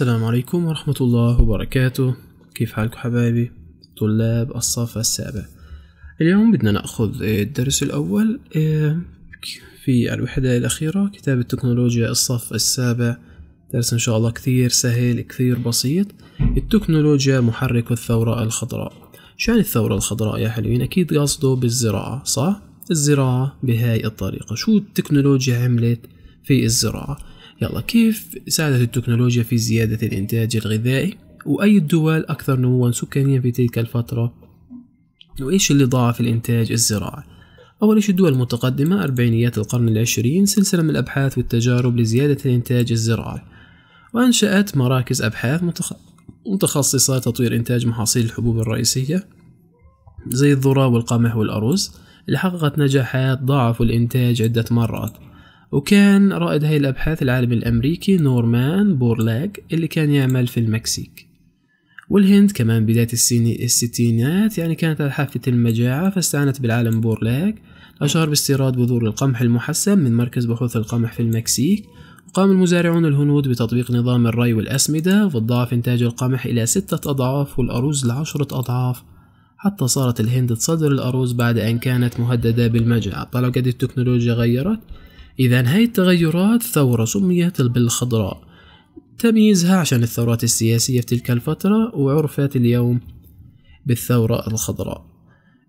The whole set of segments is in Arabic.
السلام عليكم ورحمة الله وبركاته كيف حالكم حبايبي طلاب الصف السابع اليوم بدنا نأخذ آه، الدرس الأول آه، في الوحدة الأخيرة كتاب التكنولوجيا الصف السابع درس إن شاء الله كثير سهل كثير بسيط التكنولوجيا محرك الثورة الخضراء شو يعني الثورة الخضراء يا حلوين أكيد قصده بالزراعة صح؟ الزراعة بهاي الطريقة شو التكنولوجيا عملت في الزراعة يلا كيف ساعدت التكنولوجيا في زيادة الإنتاج الغذائي وأي الدول أكثر نموا سكانيا في تلك الفترة وإيش اللي ضاعف الإنتاج الزراعي أول شيء الدول المتقدمة أربعينيات القرن العشرين سلسلة من الأبحاث والتجارب لزيادة الإنتاج الزراعي وأنشأت مراكز أبحاث متخصصة تطوير إنتاج محاصيل الحبوب الرئيسية زي الذرة والقمح والأرز اللي حققت نجاحات ضاعفوا الإنتاج عدة مرات وكان رائد هاي الأبحاث العالم الأمريكي نورمان بورلاغ اللي كان يعمل في المكسيك والهند كمان بداية الستينات يعني كانت على حافة المجاعة فاستعانت بالعالم بورلاغ أشار باستيراد بذور القمح المحسن من مركز بحوث القمح في المكسيك قام المزارعون الهنود بتطبيق نظام الري والأسمدة فضاعف إنتاج القمح إلى ستة أضعاف والأرز لعشرة أضعاف حتى صارت الهند تصدر الأرز بعد أن كانت مهددة بالمجاعة طلعوا قد التكنولوجيا غيرت إذا هاي التغيرات ثورة سميت البل الخضراء تمييزها عشان الثورات السياسية في تلك الفترة وعرفت اليوم بالثورة الخضراء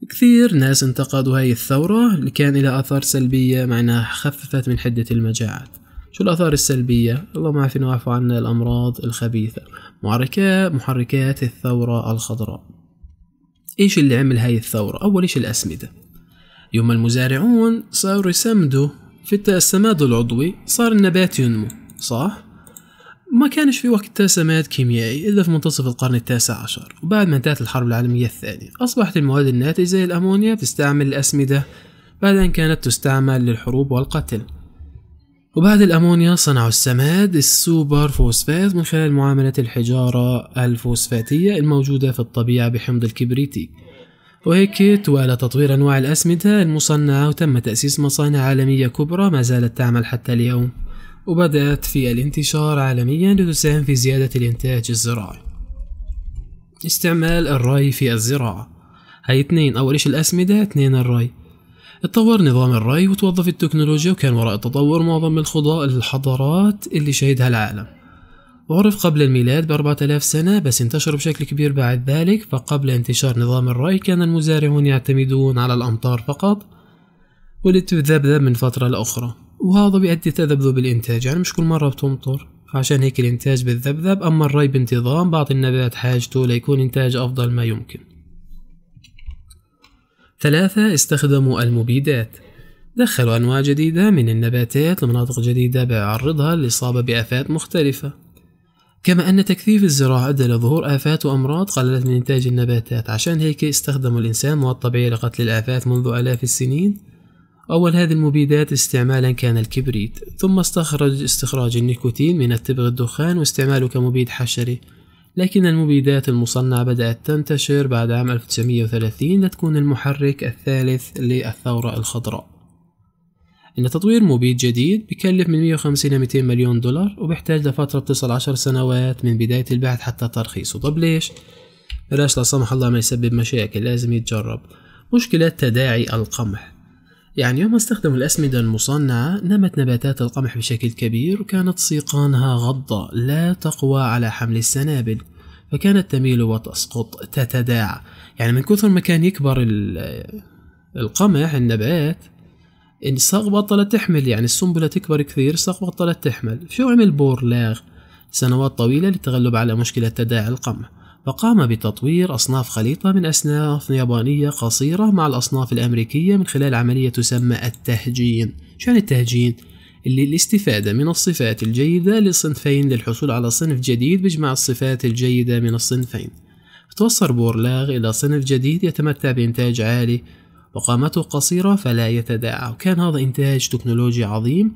كثير ناس انتقدوا هاي الثورة اللي كان لها آثار سلبية مع أنها خففت من حدة المجاعات شو الآثار السلبية؟ اللهم عافينا وعفو عنا الأمراض الخبيثة محركات محركات الثورة الخضراء إيش اللي عمل هاي الثورة؟ أول إيش الأسمدة يوم المزارعون صاروا يسمدوا في السماد العضوي صار النبات ينمو صح؟ ما كانش في وقتها سماد كيميائي إلا في منتصف القرن التاسع عشر وبعد ما انتهت الحرب العالمية الثانية أصبحت المواد الناتجة زي الأمونيا تستعمل الأسمدة بعد أن كانت تستعمل للحروب والقتل وبعد الأمونيا صنعوا السماد السوبر فوسفات من خلال معاملة الحجارة الفوسفاتية الموجودة في الطبيعة بحمض الكبريتي وهيك توالى تطوير أنواع الأسمدة المصنعة وتم تأسيس مصانع عالمية كبرى ما زالت تعمل حتى اليوم وبدأت في الانتشار عالميا لتساهم في زيادة الإنتاج الزراعي استعمال الري في الزراعة هاي اتنين أول إشي الأسمدة اتنين الري اتطور نظام الري وتوظف التكنولوجيا وكان وراء التطور معظم الخضار الحضارات اللي شهدها العالم عرف قبل الميلاد ب 4000 سنة بس انتشر بشكل كبير بعد ذلك فقبل انتشار نظام الري كان المزارعون يعتمدون على الأمطار فقط وللتذبذب من فترة لأخرى وهذا بيؤدي تذبذب الإنتاج يعني مش كل مرة بتمطر عشان هيك الإنتاج بتذبذب أما الري بانتظام بعطي النبات حاجته ليكون إنتاج أفضل ما يمكن ثلاثة استخدموا المبيدات دخلوا أنواع جديدة من النباتات لمناطق جديدة بيعرضها للإصابة بآفات مختلفة كما أن تكثيف الزراعة أدى لظهور آفات وأمراض قللت من إنتاج النباتات عشان هيك استخدم الإنسان مواد طبيعية لقتل الآفات منذ آلاف السنين أول هذه المبيدات استعمالا كان الكبريت ثم استخرج استخراج النيكوتين من التبغ الدخان واستعماله كمبيد حشري لكن المبيدات المصنعة بدأت تنتشر بعد عام 1930 لتكون المحرك الثالث للثورة الخضراء ان تطوير مبيد جديد بيكلف من 150 الى 200 مليون دولار وبيحتاج لفتره بتصل 10 سنوات من بدايه البحث حتى ترخيصه طب ليش بلاش لا سمح الله ما يسبب مشاكل لازم يتجرب مشكله تداعي القمح يعني يوم استخدموا الأسمدة المصنعة نمت نباتات القمح بشكل كبير وكانت سيقانها غضة لا تقوى على حمل السنابل فكانت تميل وتسقط تتداعى يعني من كثر ما كان يكبر القمح النبات يعني الصاغ بطلت تحمل يعني السنبلة تكبر كثير الصاغ بطلت تحمل شو عمل بورلاغ سنوات طويلة للتغلب على مشكلة تداعي القمع فقام بتطوير أصناف خليطة من أصناف يابانية قصيرة مع الأصناف الأمريكية من خلال عملية تسمى التهجين شو يعني التهجين؟ اللي الاستفادة من الصفات الجيدة للصنفين للحصول على صنف جديد بجمع الصفات الجيدة من الصنفين توصل بورلاغ إلى صنف جديد يتمتع بإنتاج عالي وقامته قصيرة فلا يتداعى وكان هذا إنتاج تكنولوجي عظيم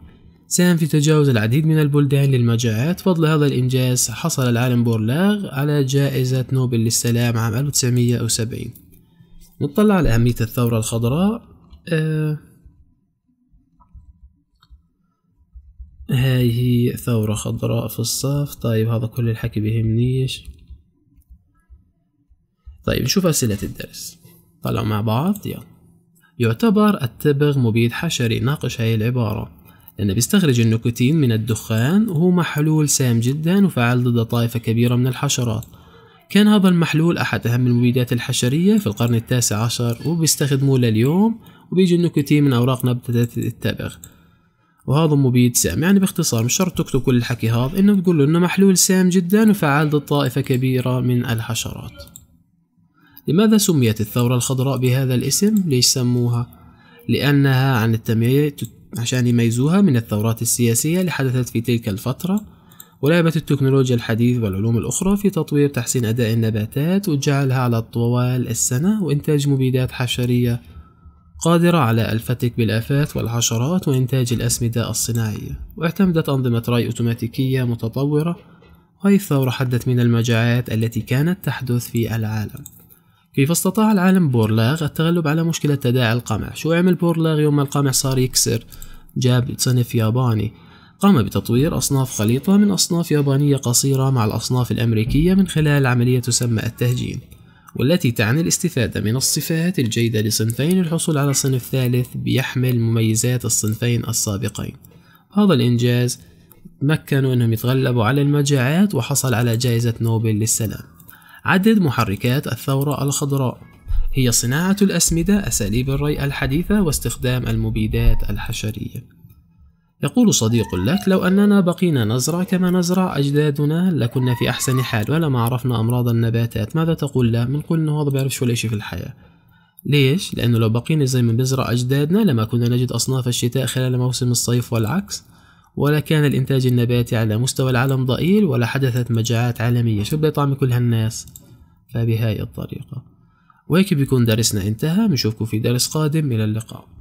ساهم في تجاوز العديد من البلدان للمجاعات فضل هذا الإنجاز حصل العالم بورلاغ على جائزة نوبل للسلام عام 1970 نطلع على أهمية الثورة الخضراء آه هاي هي ثورة خضراء في الصف طيب هذا كل الحكي بيهمنيش طيب نشوف أسئلة الدرس طلعوا مع بعض يلا يعتبر التبغ مبيد حشري ناقش هاي العبارة لأنه بيستخرج النيكوتين من الدخان وهو محلول سام جدا وفعال ضد طائفة كبيرة من الحشرات كان هذا المحلول أحد أهم المبيدات الحشرية في القرن التاسع عشر وبيستخدموه لليوم وبيجي النيكوتين من أوراق نبتة التبغ وهذا مبيد سام يعني باختصار مش شرط تكتب كل الحكي هذا انه تقول له انه محلول سام جدا وفعال ضد طائفة كبيرة من الحشرات لماذا سميت الثورة الخضراء بهذا الاسم؟ ليش سموها؟ لأنها عن التمييز عشان يميزوها من الثورات السياسية اللي حدثت في تلك الفترة ولعبت التكنولوجيا الحديث والعلوم الأخرى في تطوير تحسين أداء النباتات وجعلها على طوال السنة وإنتاج مبيدات حشرية قادرة على الفتك بالآفات والحشرات وإنتاج الأسمدة الصناعية واعتمدت أنظمة ري أوتوماتيكية متطورة وهي الثورة حدت من المجاعات التي كانت تحدث في العالم كيف استطاع العالم بورلاغ التغلب على مشكلة تداعي القمع شو عمل بورلاغ يوم القمع صار يكسر جاب صنف ياباني قام بتطوير أصناف خليطة من أصناف يابانية قصيرة مع الأصناف الأمريكية من خلال عملية تسمى التهجين والتي تعني الاستفادة من الصفات الجيدة لصنفين للحصول على صنف ثالث بيحمل مميزات الصنفين السابقين هذا الإنجاز مكنوا أنهم يتغلبوا على المجاعات وحصل على جائزة نوبل للسلام عدد محركات الثورة الخضراء هي صناعة الأسمدة أساليب الري الحديثة واستخدام المبيدات الحشرية يقول صديق لك لو أننا بقينا نزرع كما نزرع أجدادنا لكنا في أحسن حال ولما عرفنا أمراض النباتات ماذا تقول له من إنه هذا بيعرف شو ليش في الحياة ليش؟ لأنه لو بقينا زي ما بنزرع أجدادنا لما كنا نجد أصناف الشتاء خلال موسم الصيف والعكس ولا كان الإنتاج النباتي على مستوى العالم ضئيل ولا حدثت مجاعات عالمية شو بده يطعمي كل هالناس فبهاي الطريقة وهيك بيكون درسنا انتهى بنشوفكم في درس قادم إلى اللقاء